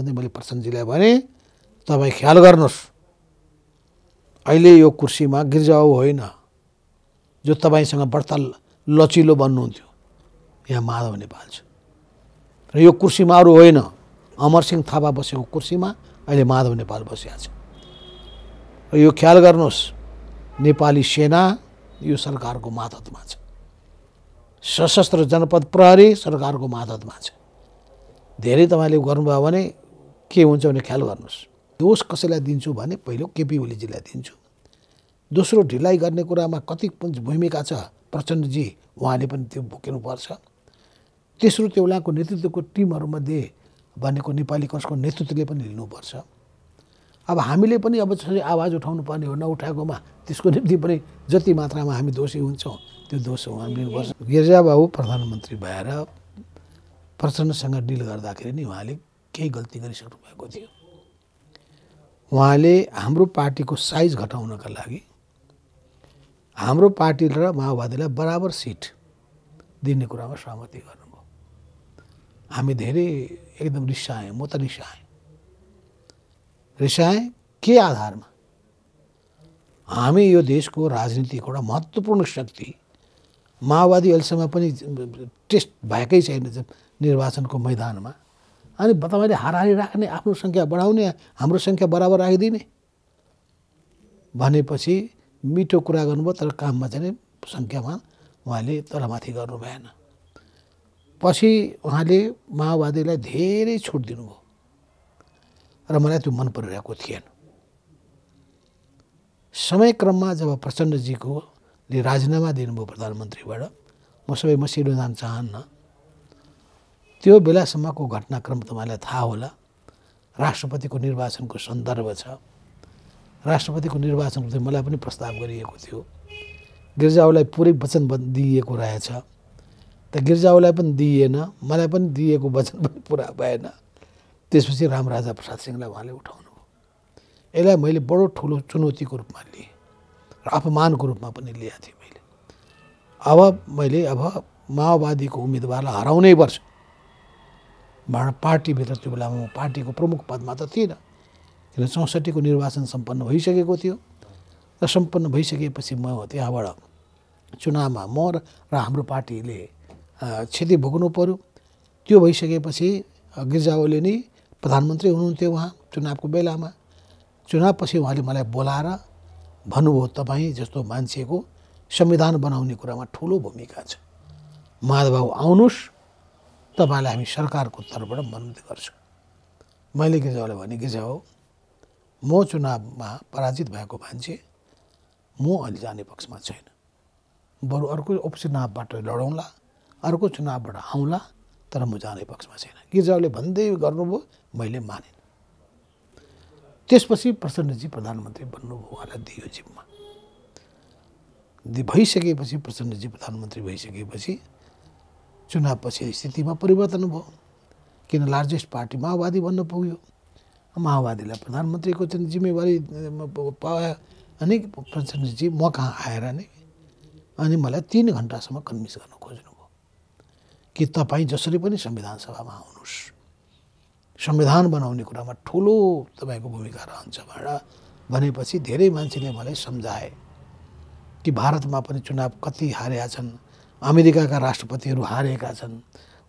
अनि मैले प्रसन्नजीलाई भने तपाईँ ख्याल गर्नुहोस् अहिले यो कुर्सीमा गिर्जाऊ होइन जो तपाईँसँग व्रत लचिलो बन्नुहुन्थ्यो यहाँ माधव नेपाल छ र यो कुर्सीमा अरू होइन अमरसिंह थापा बसेको कुर्सीमा अहिले माधव नेपाल बसिया छ र यो ख्याल गर्नुहोस् नेपाली सेना यो सरकारको मातहतमा छ सशस्त्र जनपद प्रहरी सरकारको मातहतमा छ धेरै तपाईँले गर्नुभयो भने के हुन्छ भने ख्याल गर्नुहोस् दोष कसैलाई दिन्छु भने पहिलो केपी ओलीजीलाई दिन्छु दोस्रो ढिलाइ गर्ने कुरामा कति भूमिका छ प्रचण्डजी उहाँले पनि त्यो भोकिनुपर्छ तेस्रो त्यो उहाँको नेतृत्वको टिमहरूमध्ये भनेको नेपाली कसको नेतृत्वले पनि लिनुपर्छ अब हामीले पनि अब जसरी आवाज उठाउनु पर्ने हो नउठाएकोमा त्यसको निम्ति पनि जति मात्रामा हामी दोषी हुन्छौँ त्यो दोष उहाँ लिनुपर्छ गिर्जाबाबु प्रधानमन्त्री भएर प्रचण्डसँग डिल गर्दाखेरि नि उहाँले केही गल्ती गरिसक्नु भएको थियो उहाँले हाम्रो पार्टीको साइज घटाउनका लागि हाम्रो पार्टी र माओवादीलाई बराबर सिट दिने कुरामा सहमति गर्नुभयो हामी धेरै एकदम रिसायौँ म त रिसाएँ रिसाएँ के आधारमा हामी यो देशको राजनीतिको एउटा महत्त्वपूर्ण शक्ति माओवादी अहिलेसम्म पनि टेस्ट भएकै छैन निर्वाचनको मैदानमा अनि तपाईँले हाराहारी राख्ने आफ्नो सङ्ख्या बढाउने हाम्रो सङ्ख्या बराबर राखिदिने भनेपछि मिठो कुरा गर्नुभयो तर काममा चाहिँ सङ्ख्यामा उहाँले तलमाथि गर्नु भएन पछि उहाँले माओवादीलाई धेरै छुट दिनुभयो र मलाई त्यो मन परिरहेको थिएन समयक्रममा जब प्रचण्डजीकोले राजीनामा दिनुभयो प्रधानमन्त्रीबाट म सबै मसिनो जान चाहन्न त्यो बेलासम्मको घटनाक्रम तपाईँलाई थाहा होला राष्ट्रपतिको निर्वाचनको सन्दर्भ छ राष्ट्रपतिको निर्वाचनको चाहिँ मलाई पनि प्रस्ताव गरिएको थियो गिर्जाउलाई पुरै वचन दिइएको रहेछ त गिर्जाउलाई पनि दिइएन मलाई पनि दिइएको वचन पनि पुरा भएन त्यसपछि राम राजा प्रसाद सिंहलाई उहाँले उठाउनु यसलाई मैले बडो ठुलो चुनौतीको रूपमा लिएँ र अपमानको रूपमा पनि लिएको थिएँ मैले अब मैले अब माओवादीको उम्मेदवारलाई हराउनै पर्छ भाँडा पार्टीभित्र त्यो बेलामा म पार्टीको प्रमुख पदमा त थिइनँ किन चौसठीको निर्वाचन सम्पन्न भइसकेको थियो र सम्पन्न भइसकेपछि म त्यहाँबाट चुनावमा म र हाम्रो पार्टीले क्षति भोग्नु पऱ्यो त्यो भइसकेपछि गिरिजा नै प्रधानमन्त्री हुनुहुन्थ्यो उहाँ चुनावको बेलामा चुनावपछि उहाँले मलाई बोलाएर भन्नुभयो तपाईँ जस्तो मान्छेको संविधान बनाउने कुरामा ठुलो भूमिका छ माधवबाबु आउनुहोस् तपाईँलाई हामी सरकारको तर्फबाट मनोनित गर्छौँ मैले गिजाउलाई भने गिजा हो म चुनावमा पराजित भएको मान्छे म अहिले जाने पक्षमा छैन बरु अर्को उपचुनावबाट लडौँला अर्को चुनावबाट आउँला तर म जाने पक्षमा छैन गिजाउले भन्दै गर्नुभयो मैले मानेन त्यसपछि प्रचण्डजी प्रधानमन्त्री बन्नुभयो उहाँलाई दियो जिम्मा भइसकेपछि प्रचण्डजी प्रधानमन्त्री भइसकेपछि चुनावपछि स्थितिमा परिवर्तन भयो किन लार्जेस्ट पार्टी माओवादी भन्न पुग्यो माओवादीलाई प्रधानमन्त्रीको चाहिँ जिम्मेवारी पायो अनि प्रचण्डजी म कहाँ आएर नै अनि मलाई तिन घन्टासम्म कन्भिन्स गर्न खोज्नुभयो कि तपाईँ जसरी पनि संविधान सभामा आउनुहोस् संविधान बनाउने कुरामा ठुलो तपाईँको भूमिका रहन्छ भनेर भनेपछि धेरै मान्छेले मलाई सम्झाए कि भारतमा पनि चुनाव कति हारेका छन् अमेरिकाका राष्ट्रपतिहरू हारेका छन्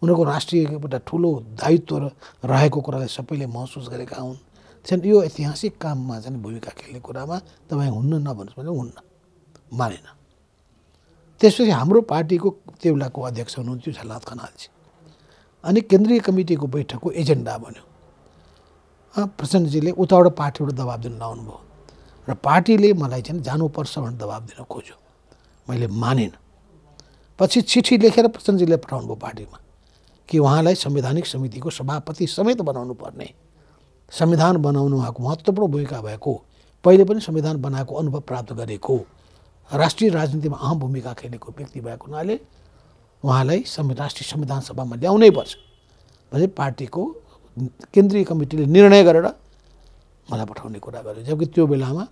उनीहरूको राष्ट्रिय एउटा ठुलो दायित्व रहेको कुरालाई सबैले महसुस गरेका हुन् त्यसैले यो ऐतिहासिक काममा चाहिँ भूमिका खेल्ने कुरामा तपाईँ हुन्न नभन्नुहोस् भने हुन्न मानेन त्यसपछि हाम्रो पार्टीको त्यो बेलाको अध्यक्ष हुनुहुन्थ्यो छलात खनालजी अनि केन्द्रीय कमिटीको बैठकको एजेन्डा बन्यो प्रचण्डजीले उताबाट पार्टीबाट दबाब दिन लाउनुभयो र पार्टीले मलाई चाहिँ जानुपर्छ भनेर दबाब दिन खोज्यो मैले मानेन पछि चिठी लेखेर प्रचण्डजीलाई पठाउनुभयो पार्टीमा कि उहाँलाई संवैधानिक समितिको सभापति समेत बनाउनु पर्ने संविधान बनाउनु उहाँको महत्त्वपूर्ण भूमिका भएको पहिले पनि संविधान बनाएको अनुभव प्राप्त गरेको राष्ट्रिय राजनीतिमा अहम भूमिका खेलेको व्यक्ति भएको हुनाले उहाँलाई राष्ट्रिय संविधान सभामा ल्याउनै पर्छ भने पार्टीको केन्द्रीय कमिटीले निर्णय गरेर मलाई पठाउने कुरा गर्यो जबकि त्यो बेलामा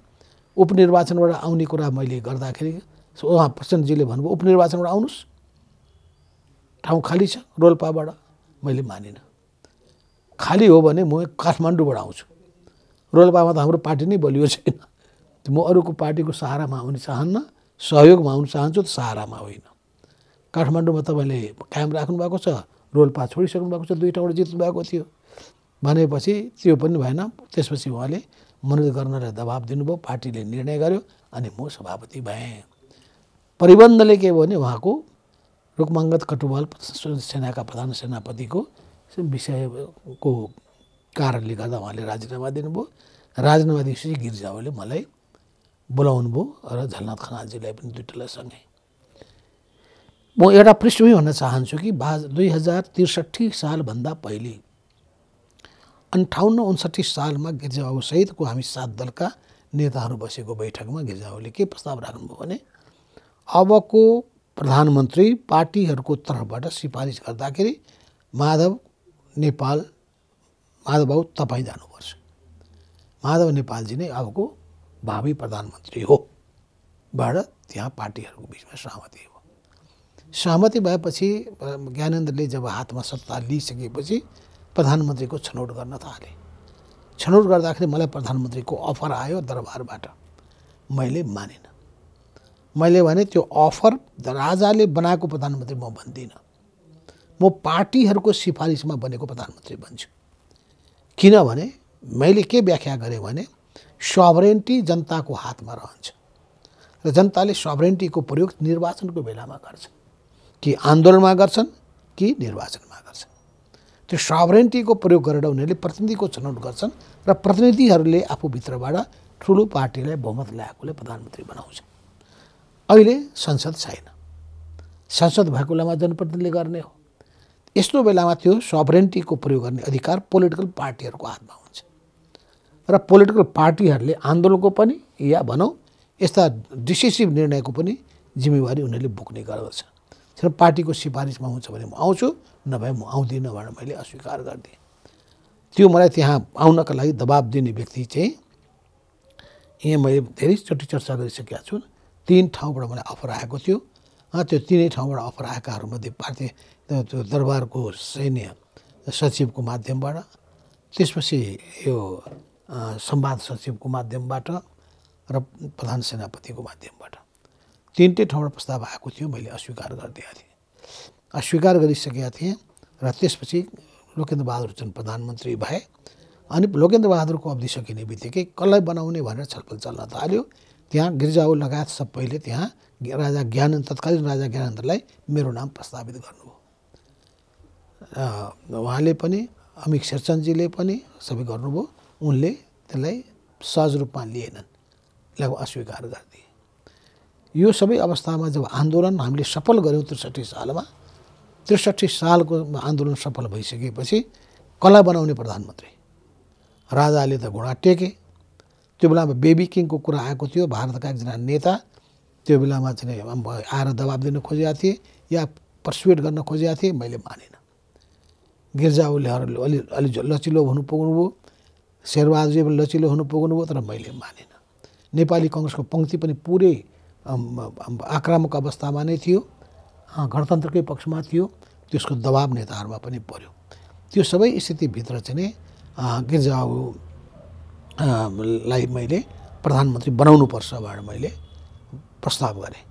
उपनिर्वाचनबाट आउने कुरा मैले गर्दाखेरि उहाँ प्रचण्डजीले oh, भन्नुभयो उपनिर्वाचनबाट आउनुहोस् ठाउँ खाली छ रोल्पाबाट मैले मानिनँ खाली हो भने म काठमाडौँबाट आउँछु रोल्पामा त हाम्रो पार्टी नै बलियो छैन म अरूको पार्टीको सहारामा आउन चाहन्न सहयोगमा आउन चाहन्छु त सहारामा होइन काठमाडौँमा तपाईँले कायम राख्नु भएको छ रोल्पा छोडिसक्नु भएको छ दुई जित्नु भएको थियो भनेपछि त्यो पनि भएन त्यसपछि उहाँले मनोज गर्न र दबाब दिनुभयो पार्टीले निर्णय गर्यो अनि म सभापति भएँ परिबन्धले के भने उहाँको रुखमाङ्गत कटुवाल सेनाका प्रधान सेनापतिको विषयको कारणले गर्दा उहाँले राजीनामा दिनुभयो राजीनामा दिएपछि गिरिजावाले मलाई बोलाउनु भयो र झलनाथ खनालजीलाई पनि दुइटालाई सँगै म एउटा पृष्ठभूमि भन्न चाहन्छु कि बा दुई हजार त्रिसठी सालभन्दा पहिले अन्ठाउन्न उन्सठी सालमा गिरिजाबाबुसहितको हामी सात दलका नेताहरू बसेको बैठकमा गिरिजाबाबुले के प्रस्ताव राख्नुभयो भने अबको प्रधानमन्त्री पार्टीहरूको तर्फबाट सिफारिस गर्दाखेरि माधव नेपाल माधव बाबु तपाईँ जानुपर्छ माधव नेपालजी नै अबको भावी प्रधानमन्त्री हो बाट त्यहाँ पार्टीहरूको बिचमा सहमति हो सहमति भएपछि ज्ञानेन्द्रले जब हातमा सत्ता लिइसकेपछि प्रधानमन्त्रीको छनौट गर्न थाले छनौट गर्दाखेरि मलाई प्रधानमन्त्रीको अफर आयो दरबारबाट मैले मानेन मैले भने त्यो अफर राजाले बनाएको प्रधानमन्त्री म भन्दिनँ म पार्टीहरूको सिफारिसमा बनेको प्रधानमन्त्री बन्छु किनभने मैले के व्याख्या गरेँ भने सभरेन्टी जनताको हातमा रहन्छ र जनताले सभरेन्टीको प्रयोग निर्वाचनको बेलामा गर्छ कि आन्दोलनमा गर्छन् कि निर्वाचनमा गर्छन् त्यो सभरेन्टीको प्रयोग गरेर उनीहरूले प्रतिनिधिको छनौट गर्छन् र प्रतिनिधिहरूले आफूभित्रबाट ठुलो पार्टीलाई बहुमत ल्याएकोले प्रधानमन्त्री बनाउँछ अहिले संसद छैन संसद भएको बेलामा जनप्रतिनिधिले गर्ने हो यस्तो बेलामा त्यो सभरेन्टीको प्रयोग गर्ने अधिकार पोलिटिकल पार्टीहरूको हातमा हुन्छ र पोलिटिकल पार्टीहरूले आन्दोलनको पनि या भनौँ यस्ता डिसिसिभ निर्णयको पनि जिम्मेवारी उनीहरूले बोक्ने गर्दछ तर पार्टीको सिफारिसमा हुन्छ भने म आउँछु नभए म आउँदिनँ भनेर मैले अस्वीकार गरिदिएँ त्यो मलाई त्यहाँ आउनका लागि दबाब दिने व्यक्ति चाहिँ यहाँ मैले धेरैचोटि चर्चा गरिसकेका छु तिन ठाउँबाट मलाई अफर आएको थियो त्यो तिनै ठाउँबाट अफर आएकाहरूमध्ये भारतीय त्यो दरबारको सैन्य सचिवको माध्यमबाट त्यसपछि यो सम्वाद सचिवको माध्यमबाट र प्रधान सेनापतिको माध्यमबाट तिनटै ठाउँबाट प्रस्ताव आएको थियो मैले अस्वीकार गरिदिएको थिएँ अस्वीकार गरिसकेका थिएँ र त्यसपछि लोकेन्द्र बहादुर जुन प्रधानमन्त्री भए अनि लोकेन्द्र बहादुरको अवधि सकिने बित्तिकै कसलाई बनाउने भनेर छलफल चल्न थाल्यो त्यहाँ गिर्जाऊ लगायत सबैले त्यहाँ राजा ज्ञानन्द तत्कालीन राजा ज्ञानन्दलाई मेरो नाम प्रस्तावित गर्नुभयो उहाँले पनि अमित शेरचन्दजीले पनि सबै गर्नुभयो उनले त्यसलाई सहज रूपमा लिएनन् यसलाई अस्वीकार गरिदिए यो सबै अवस्थामा जब आन्दोलन हामीले सफल गऱ्यौँ त्रिसठी सालमा त्रिसठी सालको आन्दोलन सफल भइसकेपछि कला बनाउने प्रधानमन्त्री राजाले त घोडा टेके त्यो बेलामा बेबी किङको कुरा आएको थियो भारतका एकजना नेता त्यो बेलामा चाहिँ आएर दबाब दिन खोजेका थिए या पर्सुएट गर्न खोजेका थिए मैले मानेन गिर्जा उल्लेहरूले अलि अलि लचिलो हुनु पुग्नुभयो शेरबहादुरजी पनि लचिलो हुनु पुग्नुभयो तर मैले मानेन नेपाली कङ्ग्रेसको पङ्क्ति पनि पुरै आक्रामक अवस्थामा नै थियो गणतन्त्रकै पक्षमा थियो त्यसको दबाब नेताहरूमा पनि पर्यो त्यो सबै स्थितिभित्र चाहिँ गिर्जा लाई मैले प्रधानमन्त्री बनाउनुपर्छ भनेर मैले प्रस्ताव गरेँ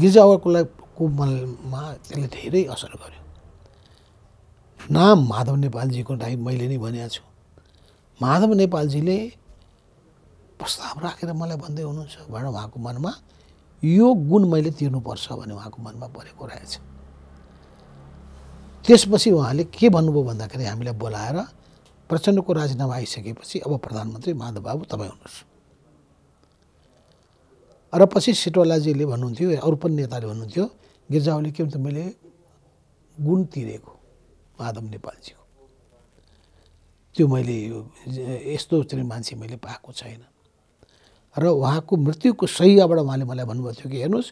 गिरिजावरकोलाई को मनमा त्यसले धेरै असर गर्यो नाम माधव नेपालजीको लागि मैले नै भनेको छु माधव नेपालजीले प्रस्ताव राखेर मलाई भन्दै हुनुहुन्छ भनेर उहाँको मनमा यो गुण मैले तिर्नुपर्छ भने उहाँको मनमा परेको रहेछ त्यसपछि उहाँले के भन्नुभयो भन्दाखेरि हामीलाई बोलाएर प्रचण्डको राजीनामा आइसकेपछि अब प्रधानमन्त्री माधव बाबु तपाईँ हुनुहोस् र पछि सिटवालाजीले भन्नुहुन्थ्यो अरू पनि नेताले भन्नुहुन्थ्यो गिर्जावले के भन्छ मैले गुण तिरेको माधव नेपालजीको त्यो मैले यो यस्तो चाहिँ मान्छे मैले पाएको छैन र उहाँको मृत्युको सयबाट उहाँले मलाई भन्नुभएको थियो कि हेर्नुहोस्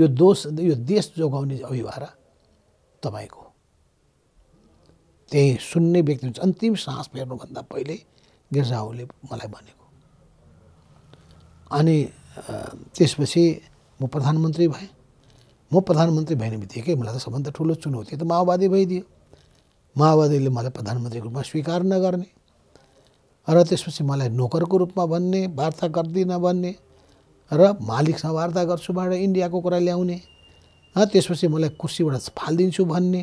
यो दोष यो देश जोगाउने अभिभारा तपाईँको त्यही सुन्ने व्यक्ति अन्तिम सास फेर्नुभन्दा पहिले गिर्जाहरूले मलाई भनेको अनि त्यसपछि म प्रधानमन्त्री भएँ म प्रधानमन्त्री भइने बित्तिकै मलाई त सबभन्दा ठुलो चुनौती त माओवादी भइदियो माओवादीले मलाई प्रधानमन्त्रीको रूपमा स्वीकार नगर्ने र त्यसपछि मलाई नोकरको रूपमा भन्ने वार्ता गर्दिनँ भन्ने र मालिकसँग वार्ता गर्छु भनेर इन्डियाको कुरा ल्याउने त्यसपछि मलाई कुर्सीबाट फालिदिन्छु भन्ने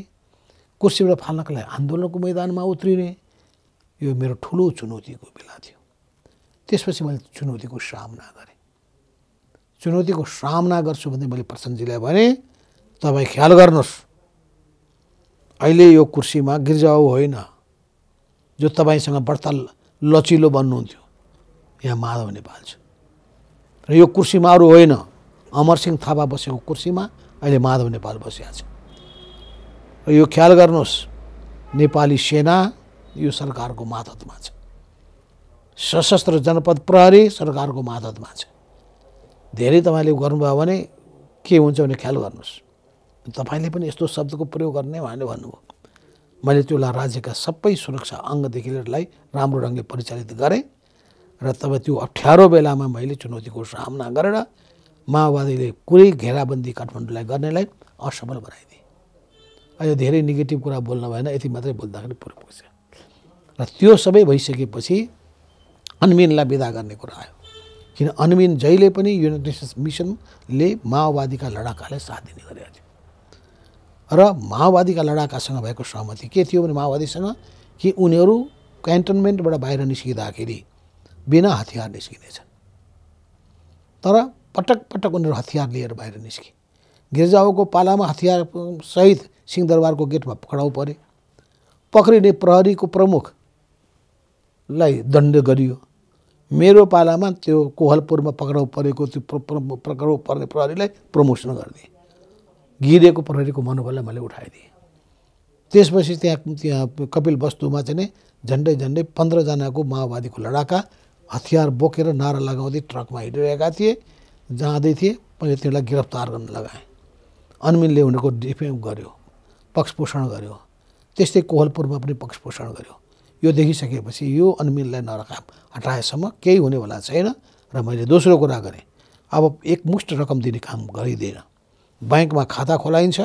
कुर्सीबाट फाल्नको लागि आन्दोलनको मैदानमा उत्रिने यो मेरो ठुलो चुनौतीको बेला थियो त्यसपछि मैले चुनौतीको सामना गरेँ चुनौतीको सामना गर्छु भन्दै मैले प्रसन्नजीलाई भने तपाईँ ख्याल गर्नुहोस् अहिले यो कुर्सीमा गिर्जाऊ होइन जो तपाईँसँग बढ्ता लचिलो बन्नुहुन्थ्यो यहाँ माधव नेपाल छ र यो कुर्सीमा अरू होइन अमरसिंह थापा बसेको कुर्सीमा अहिले माधव नेपाल बसिहाल्छ यो ख्याल गर्नुहोस् नेपाली सेना यो सरकारको मातहतमा छ सशस्त्र जनपद प्रहरी सरकारको मादतमा छ धेरै तपाईँले गर्नुभयो भने के हुन्छ भने ख्याल गर्नुहोस् तपाईँले पनि यस्तो शब्दको प्रयोग गर्ने उहाँले भन्नुभयो मैले त्यो राज्यका सबै सुरक्षा अङ्गदेखि लिएरलाई राम्रो ढङ्गले परिचालित गरेँ र तब त्यो अप्ठ्यारो बेलामा मैले चुनौतीको सामना गरेर माओवादीले कुनै घेराबन्दी काठमाडौँलाई गर्नेलाई असफल बनाइदिएँ अहिले धेरै नेगेटिभ कुरा बोल्न भएन यति मात्रै बोल्दाखेरि पुरा पुग्छ र त्यो सबै भइसकेपछि अनमिनलाई विदा गर्ने कुरा आयो किन अनमिन जहिले पनि युनाइटेड नेसन्स मिसनले माओवादीका लडाकालाई साथ दिने गरेको थियो र माओवादीका लडाकासँग भएको सहमति के थियो भने माओवादीसँग कि उनीहरू क्यान्टोनमेन्टबाट बाहिर निस्किँदाखेरि बिना हतियार निस्किनेछन् तर पटक पटक उनीहरू हतियार लिएर बाहिर निस्के गिर्जाओको पालामा हतियार सहित सिंहदरबारको गेटमा पक्राउ परे पक्रिने प्रहरीको प्रमुखलाई दण्ड गरियो मेरो पालामा त्यो कोहलपुरमा पक्राउ परेको त्यो पक्राउ पर्ने प्रहरीलाई प्रमोसन गरिदिएँ गिरेको प्रहरीको मनोबललाई मैले उठाइदिएँ त्यसपछि त्यहाँ त्यहाँ कपिल वस्तुमा चाहिँ नै झन्डै झन्डै पन्ध्रजनाको माओवादीको लडाका हतियार बोकेर नारा लगाउँदै ट्रकमा हिँडिरहेका थिए जाँदै थिए मैले तिनीहरूलाई गिरफ्तार गर्न लगाएँ अनमिनले उनीहरूको डिफेम गर्यो पक्षपोषण गर्यो त्यस्तै कोहलपुरमा पनि पक्षपोषण गर्यो यो देखिसकेपछि यो अनमिललाई नरका हटाएसम्म केही हुनेवाला छैन र मैले दोस्रो कुरा गरेँ अब एकमुष्ट रकम दिने काम गरिँदैन ब्याङ्कमा खाता खोलाइन्छ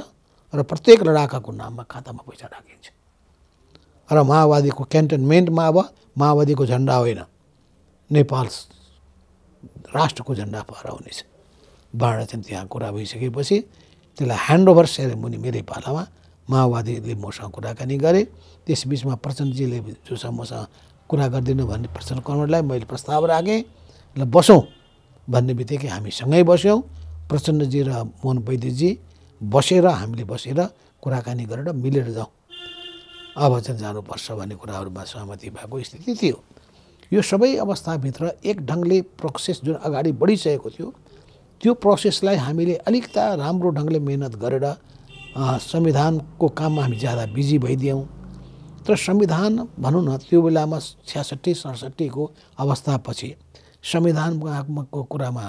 र प्रत्येक लडाकाको नाममा खातामा पैसा राखिन्छ र माओवादीको क्यान्टनमेन्टमा अब माओवादीको झन्डा होइन नेपाल राष्ट्रको झन्डा फहराउनेछ बाँडा चाहिँ त्यहाँ कुरा भइसकेपछि त्यसलाई ह्यान्डओभर सेरेमोनी मेरै पालामा माओवादीले मसँग कुराकानी गरे त्यसबिचमा प्रचण्डजीले जोसँग मसँग कुरा गरिदिनु भन्ने प्रचण्ड कर्मलाई मैले प्रस्ताव राखेँ ल बसौँ भन्ने बित्तिकै हामी सँगै बस्यौँ प्रचण्डजी र मोहन वैद्यजी बसेर हामीले बसेर कुराकानी गरेर मिलेर जाउँ अब चाहिँ जानुपर्छ भन्ने कुराहरूमा सहमति भएको स्थिति थियो यो सबै अवस्थाभित्र एक ढङ्गले प्रोसेस जुन अगाडि बढिसकेको थियो त्यो प्रोसेसलाई हामीले अलिकता राम्रो ढङ्गले मिहिनेत गरेर संविधानको काममा हामी ज्यादा बिजी भइदियौँ तर संविधान भनौँ न त्यो बेलामा छ्यासठी सडसठीको अवस्थापछि संविधानको कुरामा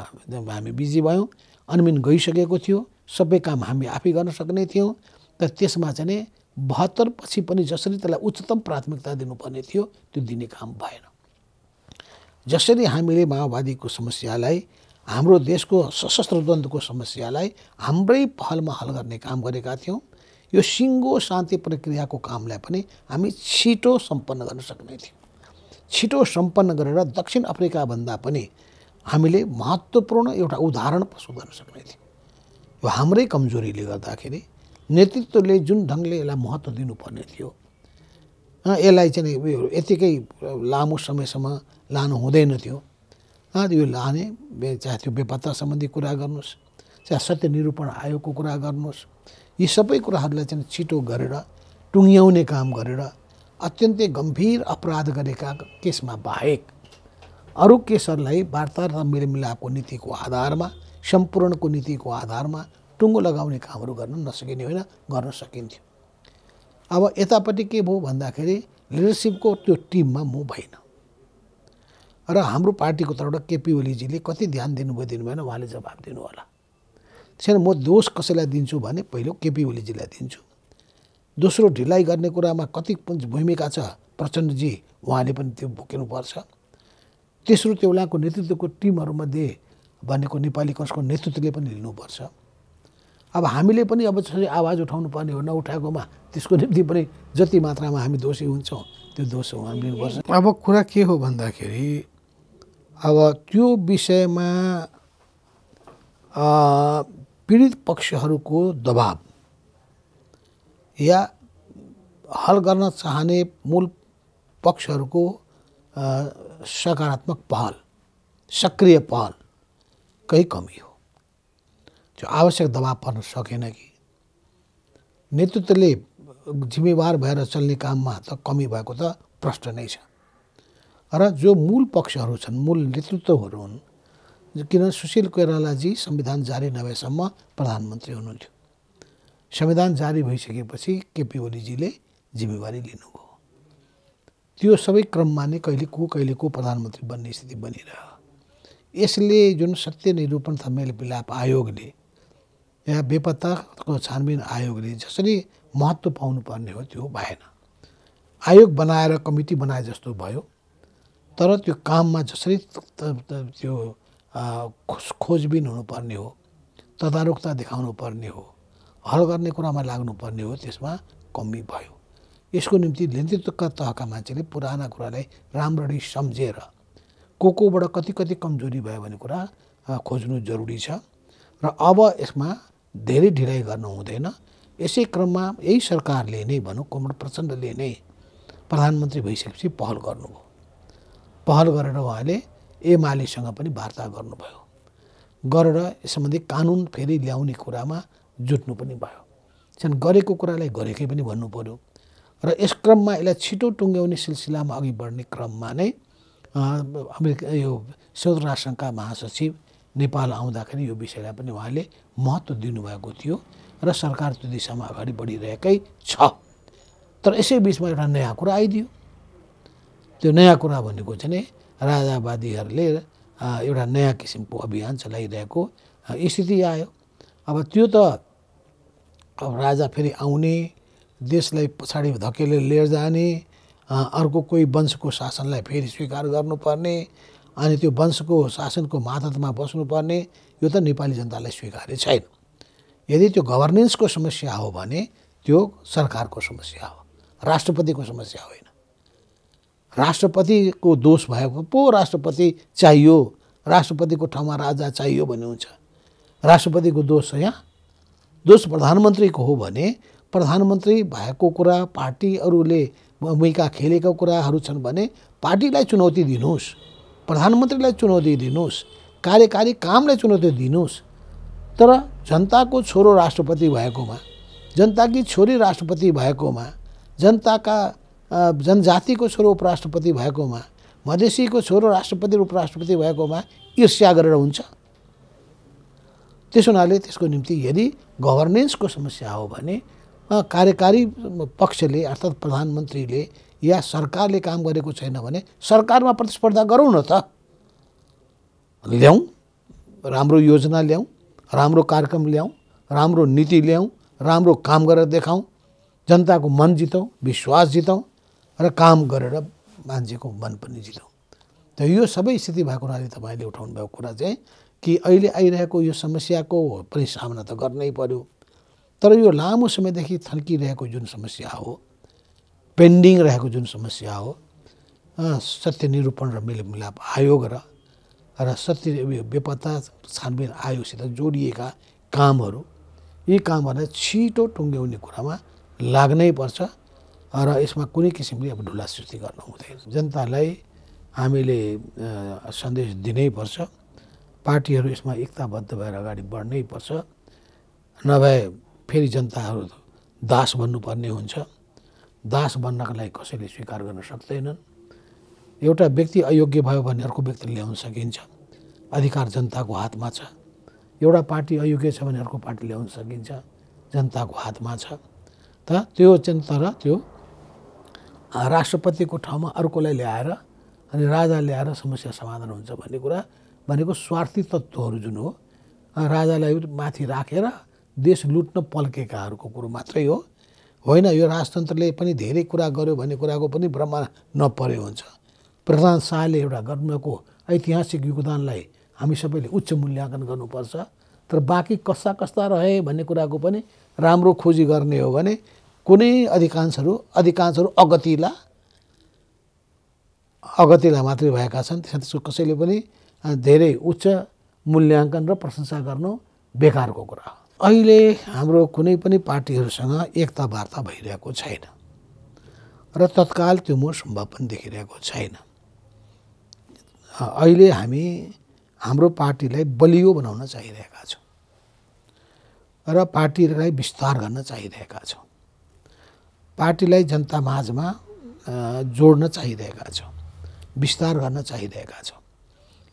हामी बिजी भयौँ अनमिन गइसकेको थियो सबै काम हामी आफै गर्न सक्ने थियौँ तर त्यसमा चाहिँ बहत्तर पछि पनि जसरी त्यसलाई उच्चतम प्राथमिकता दिनुपर्ने थियो त्यो दिने काम भएन जसरी हामीले माओवादीको समस्यालाई हाम्रो देशको सशस्त्र द्वन्द्वको समस्यालाई हाम्रै पहलमा हल गर्ने काम गरेका थियौँ यो सिङ्गो शान्ति प्रक्रियाको कामलाई पनि हामी छिटो सम्पन्न गर्न सक्ने थियौँ छिटो सम्पन्न गरेर दक्षिण अफ्रिकाभन्दा पनि हामीले महत्त्वपूर्ण एउटा उदाहरण प्रस्तुत गर्न सक्ने थियौँ यो हाम्रै कमजोरीले गर्दाखेरि नेतृत्वले जुन ढङ्गले यसलाई महत्त्व दिनुपर्ने थियो यसलाई चाहिँ यतिकै लामो समयसम्म लानु हुँदैन थियो यो लाने चाहे त्यो बेपत्ता सम्बन्धी कुरा गर्नुहोस् चाहे सत्य निरूपण आयोगको कुरा गर्नुहोस् यी सबै कुराहरूलाई चाहिँ छिटो गरेर टुङ्ग्याउने काम गरेर अत्यन्तै गम्भीर अपराध गरेका केसमा बाहेक अरू केसहरूलाई वार्ता र मेलमिलापको नीतिको आधारमा सम्पूर्णको नीतिको आधारमा टुङ्गो लगाउने कामहरू गर्न नसकिने होइन गर्न सकिन्थ्यो अब यतापट्टि के भयो भन्दाखेरि लिडरसिपको त्यो टिममा म भइनँ र हाम्रो पार्टीको तर्फबाट केपी ओलीजीले कति ध्यान दिनुभयो दिनु भएन उहाँले जवाब दिनु होला त्यसैले म दोष कसैलाई दिन्छु भने पहिलो केपी ओलीजीलाई दिन्छु दोस्रो ढिलाइ गर्ने कुरामा कति भूमिका छ प्रचण्डजी उहाँले पनि त्यो भोकिनुपर्छ तेस्रो त्यो उहाँको नेतृत्वको टिमहरूमध्ये भनेको नेपाली कसको नेतृत्वले पनि लिनुपर्छ अब हामीले पनि अब जसरी आवाज उठाउनु पर्ने हो नउठाएकोमा त्यसको निम्ति पनि जति मात्रामा हामी दोषी हुन्छौँ त्यो दोष हामी लिनुपर्छ अब कुरा के हो भन्दाखेरि अब त्यो विषयमा पीडित पक्षहरूको दबाब या हल गर्न चाहने मूल पक्षहरूको सकारात्मक पहल सक्रिय पहल कहीँ कमी हो जो आवश्यक दबाब पर्न सकेन कि नेतृत्वले जिम्मेवार भएर चल्ने काममा त कमी भएको त प्रश्न नै छ र जो मूल पक्षहरू छन् मूल नेतृत्वहरू हुन् किनभने सुशील कोइरालाजी संविधान जारी नभएसम्म प्रधानमन्त्री हुनुहुन्थ्यो संविधान जारी भइसकेपछि केपी ओलीजीले जिम्मेवारी लिनुभयो त्यो सबै क्रममा नै कहिले को कहिले को प्रधानमन्त्री बन्ने स्थिति बनिरह यसले जुन सत्य निरूपण थमेल विलाप आयोगले या बेपत्ताको छानबिन आयोगले जसरी महत्त्व पाउनुपर्ने हो त्यो भएन आयोग बनाएर कमिटी बनाए जस्तो भयो तर त्यो काममा जसरी त्यो खोजबिन हुनुपर्ने हो तदारुकता देखाउनु पर्ने हो हल गर्ने कुरामा लाग्नुपर्ने हो त्यसमा कमी भयो यसको निम्ति नेतृत्वका तहका मान्छेले पुराना कुरालाई राम्ररी सम्झेर को कोबाट कति कति कमजोरी भयो भन्ने कुरा खोज्नु जरुरी छ र अब यसमा धेरै ढिलाइ गर्नु हुँदैन यसै क्रममा यही सरकारले नै भनौँ कोमड प्रचण्डले नै प्रधानमन्त्री भइसकेपछि पहल गर्नुभयो पहल गरेर उहाँले एमालेसँग पनि वार्ता गर्नुभयो गरेर यस सम्बन्धी कानुन फेरि ल्याउने कुरामा जुट्नु पनि भयो छन् गरेको कुरालाई गरेकै पनि भन्नु पऱ्यो र यस क्रममा यसलाई छिटो टुङ्ग्याउने सिलसिलामा अघि बढ्ने क्रममा नै अमेरिका यो संयुक्त राष्ट्रसङ्घका महासचिव नेपाल आउँदाखेरि यो विषयलाई पनि उहाँले महत्त्व दिनुभएको थियो र सरकार त्यो दिशामा अगाडि बढिरहेकै छ तर यसै बिचमा एउटा नयाँ कुरा आइदियो त्यो नयाँ कुरा भनेको चाहिँ नि राजावादीहरूले एउटा नयाँ किसिमको अभियान चलाइरहेको स्थिति आयो अब त्यो त अब राजा फेरि आउने देशलाई पछाडि धकेलेर लिएर जाने अर्को कोही वंशको शासनलाई फेरि स्वीकार गर्नुपर्ने अनि त्यो वंशको शासनको मातहतमा बस्नुपर्ने यो त नेपाली जनतालाई स्वीकार्य छैन यदि त्यो गभर्नेन्सको समस्या हो भने त्यो सरकारको समस्या हो राष्ट्रपतिको समस्या होइन राष्ट्रपतिको दोष भएको पो राष्ट्रपति चाहियो राष्ट्रपतिको ठाउँमा राजा चाहियो भन्ने हुन्छ राष्ट्रपतिको दोष यहाँ दोष प्रधानमन्त्रीको हो भने प्रधानमन्त्री भएको कुरा पार्टीहरूले भूमिका खेलेका कुराहरू छन् भने पार्टीलाई चुनौती दिनुहोस् प्रधानमन्त्रीलाई चुनौती दिनुहोस् कार्यकारी कामलाई चुनौती दिनुहोस् तर जनताको छोरो राष्ट्रपति भएकोमा जनताकी छोरी राष्ट्रपति भएकोमा जनताका जनजातिको छोरो उपराष्ट्रपति भएकोमा मधेसीको छोरो राष्ट्रपति र उपराष्ट्रपति भएकोमा ईर्ष्या गरेर हुन्छ त्यस हुनाले त्यसको निम्ति यदि गभर्नेन्सको समस्या हो भने कार्यकारी पक्षले अर्थात् प्रधानमन्त्रीले या सरकारले काम गरेको छैन भने सरकारमा प्रतिस्पर्धा गरौँ न त ल्याउँ राम्रो योजना ल्याउँ राम्रो कार्यक्रम ल्याउँ राम्रो नीति ल्याउँ राम्रो काम गरेर देखाउँ जनताको मन जितौँ विश्वास जितौँ र काम गरेर मान्छेको मन पनि जितौँ त यो सबै स्थिति भएको हुनाले तपाईँले उठाउनु भएको कुरा चाहिँ कि अहिले आइरहेको यो समस्याको पनि सामना त गर्नै पर्यो तर यो लामो समयदेखि थन्किरहेको जुन समस्या हो पेन्डिङ रहेको जुन समस्या हो सत्य निरूपण र मेलमिलाप आयोग र र सत्य बेपत्ता छानबिन आयोगसित जोडिएका कामहरू यी कामहरूलाई छिटो टुङ्ग्याउने कुरामा लाग्नै पर्छ र यसमा कुनै किसिमले अब ढुला सृष्टि गर्नु हुँदैन जनतालाई हामीले सन्देश दिनैपर्छ पार्टीहरू यसमा एकताबद्ध भएर अगाडि बढ्नै पर्छ नभए फेरि जनताहरू दास बन्नुपर्ने हुन्छ दास बन्नको लागि कसैले स्वीकार गर्न सक्दैनन् एउटा व्यक्ति अयोग्य भयो भने अर्को व्यक्ति ल्याउन सकिन्छ अधिकार जनताको हातमा छ एउटा पार्टी अयोग्य छ भने अर्को पार्टी ल्याउन सकिन्छ जनताको हातमा छ त त्यो चाहिँ तर त्यो राष्ट्रपतिको ठाउँमा अर्कोलाई ल्याएर अनि राजा ल्याएर समस्या समाधान हुन्छ भन्ने कुरा भनेको स्वार्थी तत्त्वहरू जुन हो राजालाई माथि राखेर रा, देश लुट्न पल्केकाहरूको कुरो मात्रै हो होइन यो राजतन्त्रले पनि धेरै कुरा गर्यो भन्ने कुराको पनि भ्रम नपरे हुन्छ प्रधान शाहले एउटा गर्नको ऐतिहासिक योगदानलाई हामी सबैले उच्च मूल्याङ्कन गर्नुपर्छ तर बाँकी कस्ता कस्ता रहे भन्ने कुराको पनि राम्रो खोजी गर्ने हो भने कुनै अधिकांशहरू अधिकांशहरू अगतिला अगतिला मात्रै भएका छन् त्यसमा त्यसको कसैले पनि धेरै उच्च मूल्याङ्कन र प्रशंसा गर्नु बेकारको कुरा हो अहिले हाम्रो कुनै पनि पार्टीहरूसँग एकता वार्ता भइरहेको छैन र तत्काल त्यो म सम्भव पनि देखिरहेको छैन अहिले हामी हाम्रो पार्टीलाई बलियो बनाउन चाहिरहेका छौँ र पार्टीलाई विस्तार गर्न चाहिरहेका छौँ पार्टीलाई जनता माझमा जोड्न चाहिरहेका छौँ विस्तार गर्न चाहिरहेका छौँ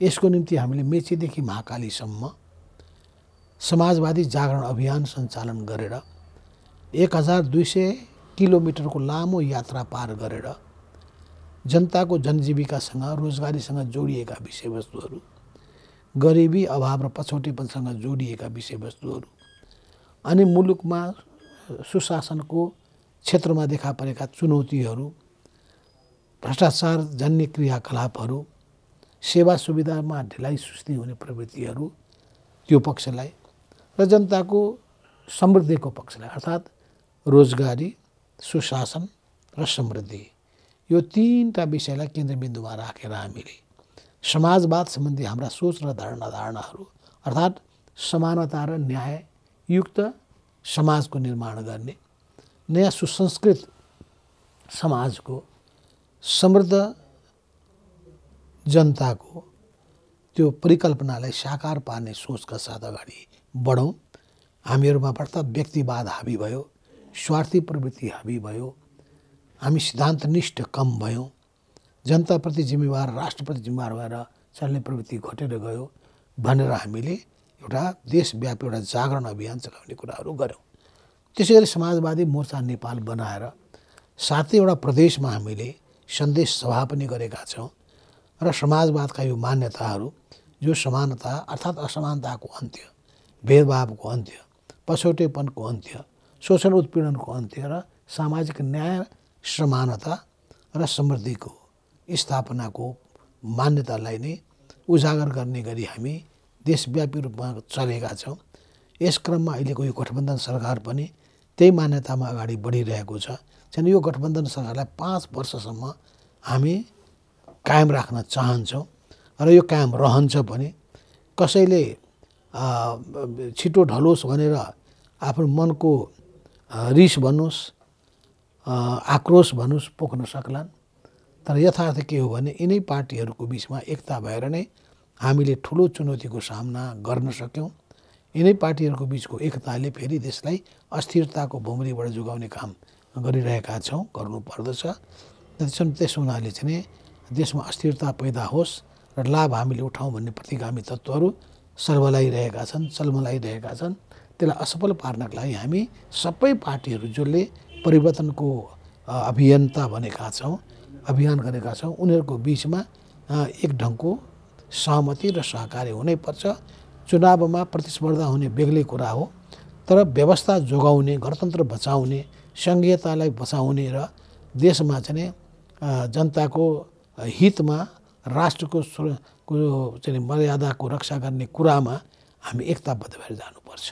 यसको निम्ति हामीले मेचीदेखि महाकालीसम्म समाजवादी जागरण अभियान सञ्चालन गरेर एक हजार दुई सय किलोमिटरको लामो यात्रा पार गरेर जनताको जनजीविकासँग रोजगारीसँग जोडिएका विषयवस्तुहरू गरिबी अभाव र पछौटेपनसँग जोडिएका विषयवस्तुहरू अनि मुलुकमा सुशासनको क्षेत्रमा देखा परेका चुनौतीहरू भ्रष्टाचार जन्य क्रियाकलापहरू सेवा सुविधामा ढिलाइ सुस्ती हुने प्रवृत्तिहरू त्यो पक्षलाई र जनताको समृद्धिको पक्षलाई अर्थात् रोजगारी सुशासन र समृद्धि यो तिनवटा विषयलाई केन्द्रबिन्दुमा राखेर हामीले समाजवाद सम्बन्धी हाम्रा सोच र धारणा धारणाहरू अर्थात् समानता र न्यायुक्त समाजको निर्माण गर्ने नयाँ सुसंस्कृत समाजको समृद्ध जनताको त्यो परिकल्पनालाई साकार पार्ने सोचका साथ अगाडि बढौँ हामीहरूमा बढ्दा व्यक्तिवाद हाबी भयो स्वार्थी प्रवृत्ति हाबी भयो हामी सिद्धान्तनिष्ठ कम भयौँ जनताप्रति जिम्मेवार राष्ट्रप्रति जिम्मेवार भएर चल्ने प्रवृत्ति घटेर गयो भनेर हामीले एउटा देशव्यापी एउटा जागरण अभियान चलाउने कुराहरू गऱ्यौँ त्यसै गरी समाजवादी मोर्चा नेपाल बनाएर सातैवटा प्रदेशमा हामीले सन्देश सभा पनि गरेका छौँ र समाजवादका यो मान्यताहरू जो समानता अर्थात् असमानताको अन्त्य भेदभावको अन्त्य पछौटेपनको अन्त्य शोषण उत्पीडनको अन्त्य र सामाजिक न्याय समानता र समृद्धिको स्थापनाको मान्यतालाई नै उजागर गर्ने गरी हामी देशव्यापी रूपमा चलेका छौँ यस क्रममा अहिलेको यो गठबन्धन सरकार पनि त्यही मान्यतामा अगाडि बढिरहेको छ त्यहाँदेखि यो गठबन्धन सरकारलाई पाँच वर्षसम्म हामी कायम राख्न चाहन्छौँ र यो कायम रहन्छ भने कसैले छिटो ढलोस् भनेर आफ्नो मनको रिस भन्नुहोस् आक्रोश भन्नुहोस् पोख्न सक्लान् तर यथार्थ के हो भने यिनै पार्टीहरूको बिचमा एकता भएर नै हामीले ठुलो चुनौतीको सामना गर्न सक्यौँ यिनै पार्टीहरूको बिचको एकताले फेरि देशलाई अस्थिरताको भुमरीबाट जोगाउने काम गरिरहेका छौँ गर्नुपर्दछ त्यसो त्यस हुनाले चाहिँ देशमा अस्थिरता पैदा होस् र लाभ हामीले उठाउँ भन्ने प्रतिगामी तत्त्वहरू सर्वलाइरहेका छन् चलमलाइरहेका छन् त्यसलाई असफल पार्नको लागि हामी सबै पार्टीहरू जसले परिवर्तनको अभियन्ता भनेका छौँ अभियान गरेका छौँ उनीहरूको बिचमा एक ढङ्गको सहमति र सहकार्य हुनैपर्छ चुनावमा प्रतिस्पर्धा हुने बेग्लै कुरा हो तर व्यवस्था जोगाउने गणतन्त्र बचाउने सङ्घीयतालाई बचाउने र देशमा चाहिँ जनताको हितमा राष्ट्रको सुर चाहिँ मर्यादाको रक्षा गर्ने कुरामा हामी एकताबद्ध भएर जानुपर्छ